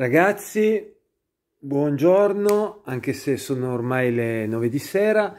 Ragazzi, buongiorno, anche se sono ormai le 9 di sera.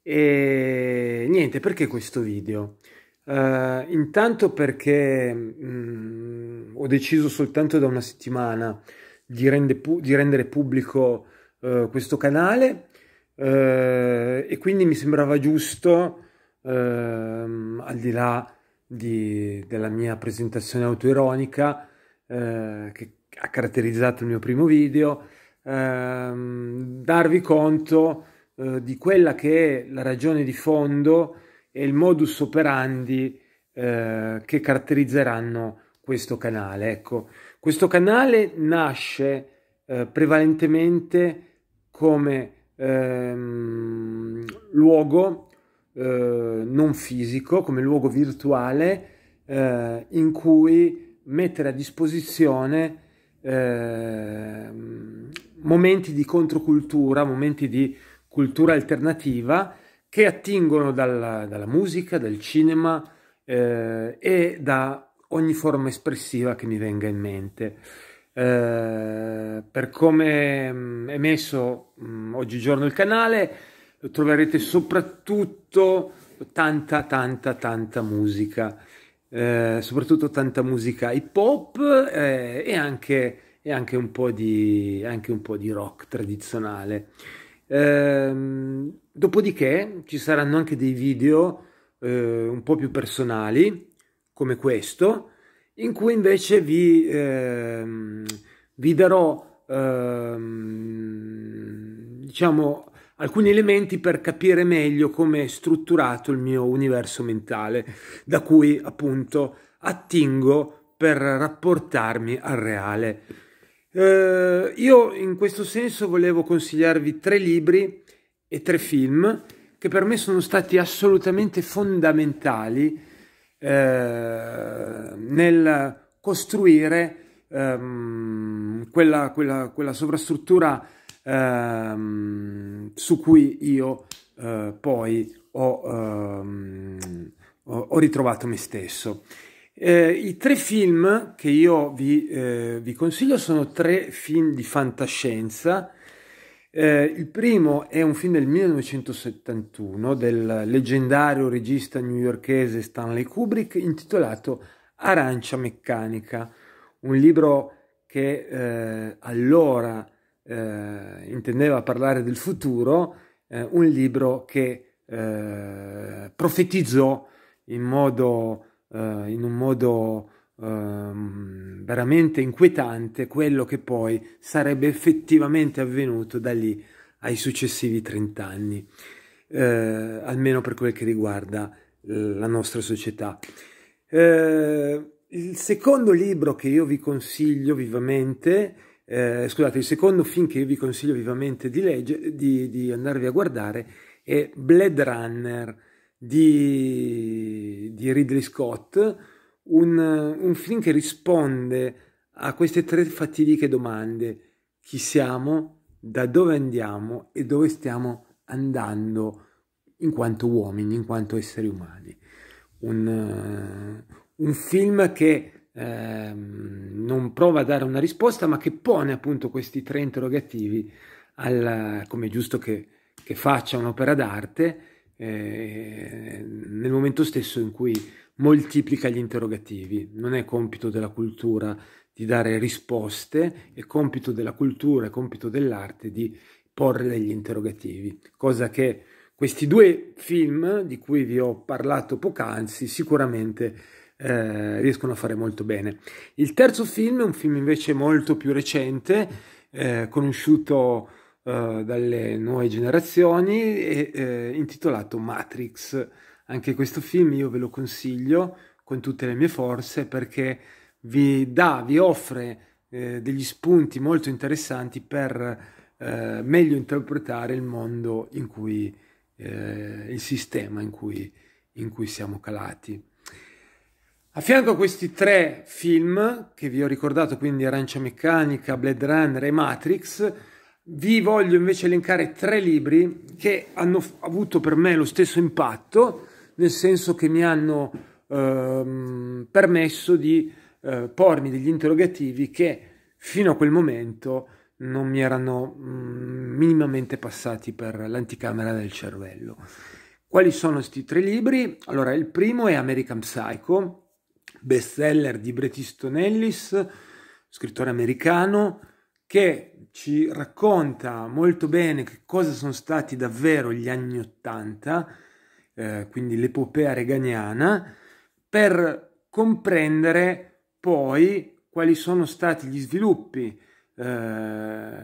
E niente, perché questo video? Uh, intanto perché mh, mm, ho deciso soltanto da una settimana di, rende pu di rendere pubblico uh, questo canale uh, e quindi mi sembrava giusto, ehm, al di là di, della mia presentazione autoironica, che ha caratterizzato il mio primo video, ehm, darvi conto eh, di quella che è la ragione di fondo e il modus operandi eh, che caratterizzeranno questo canale. Ecco, questo canale nasce eh, prevalentemente come ehm, luogo eh, non fisico, come luogo virtuale eh, in cui mettere a disposizione eh, momenti di controcultura, momenti di cultura alternativa che attingono dalla, dalla musica, dal cinema eh, e da ogni forma espressiva che mi venga in mente. Eh, per come mm, è messo mh, mm, oggigiorno il canale troverete soprattutto tanta tanta tanta musica eh, soprattutto tanta musica hip hop eh, e, anche, e anche, un di, anche, un po di, rock tradizionale. Ehm, dopodiché ci saranno anche dei video eh, un po' più personali, come questo, in cui invece vi, ehm, vi darò ehm, diciamo alcuni elementi per capire meglio come è strutturato il mio universo mentale, da cui appunto attingo per rapportarmi al reale. Eh, io in questo senso volevo consigliarvi tre libri e tre film che per me sono stati assolutamente fondamentali eh, nel costruire ehm, quella, quella, quella sovrastruttura ehm, su cui io eh, poi ho, ehm, ho, ritrovato me stesso. Eh, I tre film che io vi, eh, vi, consiglio sono tre film di fantascienza. Eh, il primo è un film del 1971 del leggendario regista newyorkese Stanley Kubrick intitolato Arancia Meccanica, un libro che eh, allora eh, intendeva parlare del futuro, eh, un libro che eh, profetizzò in, modo, eh, in un modo ehm, veramente inquietante quello che poi sarebbe effettivamente avvenuto da lì ai successivi 30 anni, eh, almeno per quel che riguarda la nostra società. Eh, il secondo libro che io vi consiglio vivamente eh, scusate, il secondo film che vi consiglio vivamente di, legge, di, di andarvi a guardare è Blade Runner di, di Ridley Scott, un, un film che risponde a queste tre fatidiche domande. Chi siamo? Da dove andiamo? E dove stiamo andando in quanto uomini, in quanto esseri umani? Un, eh, un film che eh, non prova a dare una risposta, ma che pone appunto questi tre interrogativi, al, come è giusto che, che faccia un'opera d'arte, eh, nel momento stesso in cui moltiplica gli interrogativi. Non è compito della cultura di dare risposte, è compito della cultura, è compito dell'arte di porre degli interrogativi, cosa che questi due film di cui vi ho parlato poc'anzi sicuramente eh, riescono a fare molto bene. Il terzo film è un film invece molto più recente, eh, conosciuto eh, dalle nuove generazioni, e, eh, intitolato Matrix. Anche questo film io ve lo consiglio con tutte le mie forze perché vi dà, vi offre eh, degli spunti molto interessanti per eh, meglio interpretare il mondo in cui, il sistema in cui, in cui siamo calati. A fianco a questi tre film che vi ho ricordato, quindi Arancia Meccanica, Blade Runner e Matrix, vi voglio invece elencare tre libri che hanno avuto per me lo stesso impatto, nel senso che mi hanno ehm, permesso di eh, pormi degli interrogativi che fino a quel momento non mi erano mm, minimamente passati per l'anticamera del cervello. Quali sono questi tre libri? Allora, il primo è American Psycho, bestseller di Bret Easton Ellis, scrittore americano, che ci racconta molto bene che cosa sono stati davvero gli anni Ottanta, eh, quindi l'epopea reganiana, per comprendere poi quali sono stati gli sviluppi eh, a,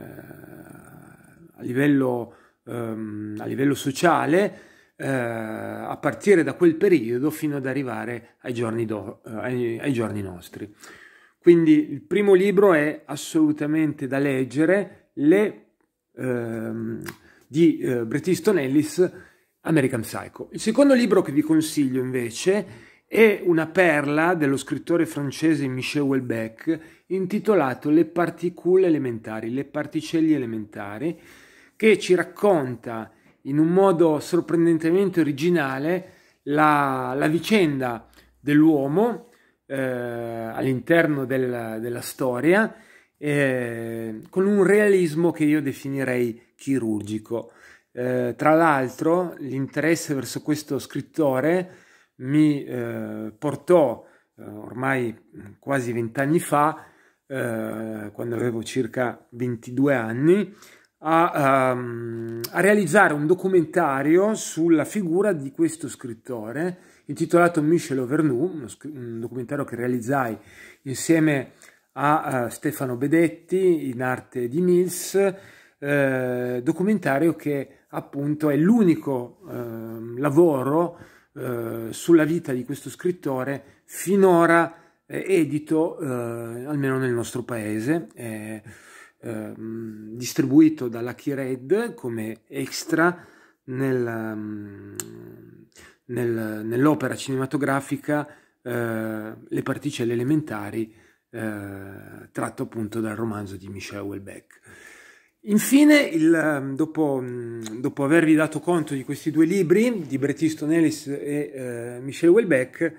livello, ehm, a livello sociale eh, a partire da quel periodo fino ad arrivare ai giorni, do, eh, ai, ai giorni nostri. Quindi il primo libro è assolutamente da leggere, le, ehm, di eh, Bret Ellis, American Psycho. Il secondo libro che vi consiglio invece è una perla dello scrittore francese Michel Houellebecq intitolato Le particule elementari, le particelle elementari, che ci racconta in un modo sorprendentemente originale la, la vicenda dell'uomo eh, all'interno del, della storia eh, con un realismo che io definirei chirurgico. Eh, tra l'altro l'interesse verso questo scrittore mi eh, portò eh, ormai quasi vent'anni fa, eh, quando avevo circa 22 anni, a, um, a realizzare un documentario sulla figura di questo scrittore intitolato Michel Overnou, un documentario che realizzai insieme a uh, Stefano Bedetti in arte di Mills, eh, documentario che appunto è l'unico eh, lavoro eh, sulla vita di questo scrittore finora eh, edito eh, almeno nel nostro paese. Ehm, distribuito dalla Kired come extra nel, ehm, nel, nell'opera cinematografica eh, Le particelle elementari eh, tratto appunto dal romanzo di Michel Houellebecq. Infine, il, ehm, dopo, dopo, avervi dato conto di questi due libri di Bret Easton Ellis e eh, Michel Houellebecq,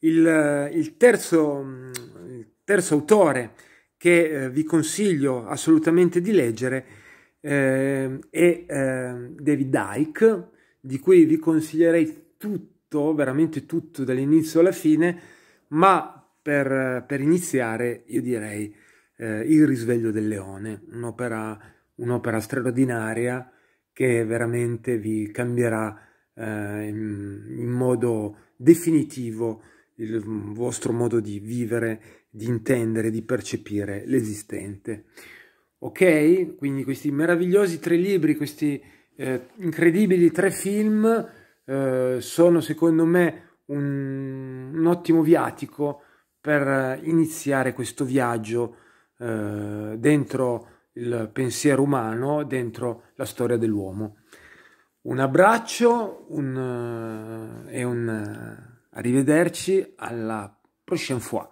il, il, terzo, il terzo autore che eh, vi consiglio assolutamente di leggere eh, è eh, David Dyke, di cui vi consiglierei tutto, veramente tutto, dall'inizio alla fine, ma per, per iniziare io direi eh, Il risveglio del leone, un'opera, un'opera straordinaria che veramente vi cambierà eh, in, in modo definitivo il mm, vostro modo di vivere, di intendere, di percepire l'esistente. Ok? Quindi questi meravigliosi tre libri, questi eh, incredibili tre film eh, sono secondo me un, un, ottimo viatico per iniziare questo viaggio eh, dentro il pensiero umano, dentro la storia dell'uomo. Un abbraccio un, eh, e un eh, Arrivederci alla prochaine fois.